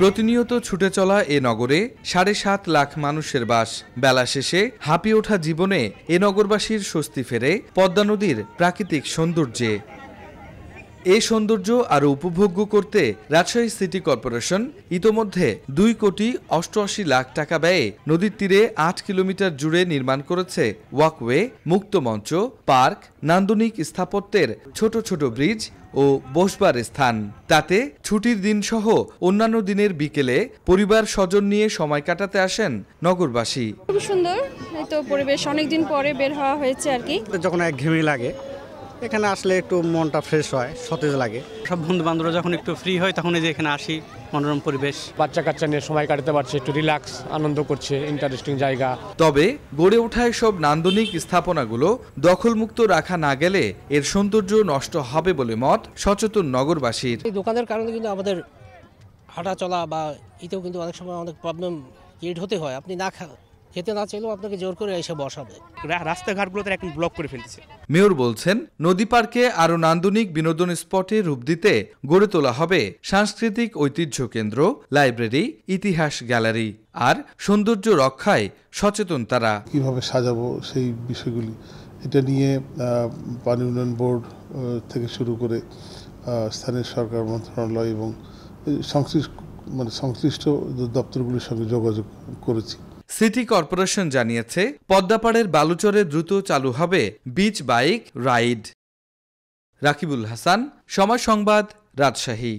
প্রতিনিয়ত ছুটে চলা এ নগরে সাড়ে সাত লাখ মানুষের বাস বেলা শেষে হাঁপিয়ে ওঠা জীবনে এ নগরবাসীর স্বস্তি ফেরে পদ্মা নদীর প্রাকৃতিক সৌন্দর্যে এই সৌন্দর্য আরও উপভোগ্য করতে রাজশাহী সিটি কর্পোরেশন ইতোমধ্যে দুই কোটি অষ্টআশি লাখ টাকা ব্যয়ে নদীর তীরে আট কিলোমিটার জুড়ে নির্মাণ করেছে ওয়াকওয়ে মুক্তমঞ্চ পার্ক নান্দনিক স্থাপত্যের ছোট ছোট ব্রিজ ও বসবার স্থান তাতে ছুটির দিন সহ অন্যান্য দিনের বিকেলে পরিবার স্বজন নিয়ে সময় কাটাতে আসেন নগরবাসী খুব সুন্দর তো পরিবেশ অনেকদিন পরে বের হওয়া হয়েছে আর কি যখন একঘেয়েমি লাগে এখানে আসলে একটু মনটা ফ্রেশ হয় সতেজ লাগে সব বন্ধু বান্ধবরা যখন একটু ফ্রি হয় তখন এই যে এখানে আসি মনোরম পরিবেশ বাচ্চা কাচ্চা নিয়ে সময় কাটাতে পারছে একটু রিল্যাক্স আনন্দ করছে ইন্টারেস্টিং জায়গা তবে গড়ে ওঠা এসব নান্দনিক স্থাপনাগুলো দখলমুক্ত রাখা না গেলে এর সৌন্দর্য নষ্ট হবে বলে মত সচেতন নগরবাসীর এই দোকানের কারণে কিন্তু আমাদের হাঁটা চলা বা এতেও কিন্তু অনেক সময় অনেক প্রবলেম ক্রিয়েট হতে হয় আপনি না খেতে না চাইলেও আপনাকে জোর করে এসে বসাবে রাস্তাঘাটগুলো তো এখন ব্লক করে ফেলছে মেয়র বলছেন নদী পার্কে আরও নান্দনিক বিনোদন স্পটে রূপ দিতে গড়ে তোলা হবে সাংস্কৃতিক ঐতিহ্য কেন্দ্র লাইব্রেরি ইতিহাস গ্যালারি আর সৌন্দর্য রক্ষায় সচেতন তারা কিভাবে সাজাবো সেই বিষয়গুলি এটা নিয়ে পানি উন্নয়ন বোর্ড থেকে শুরু করে স্থানীয় সরকার মন্ত্রণালয় এবং সংশ্লিষ্ট মানে সংশ্লিষ্ট দপ্তরগুলির সঙ্গে যোগাযোগ করেছি সিটি কর্পোরেশন জানিয়েছে পদ্মাপাড়ের বালুচরে দ্রুত চালু হবে beach bike ride Rakibul Hasan Somoy Songbad Rajshahi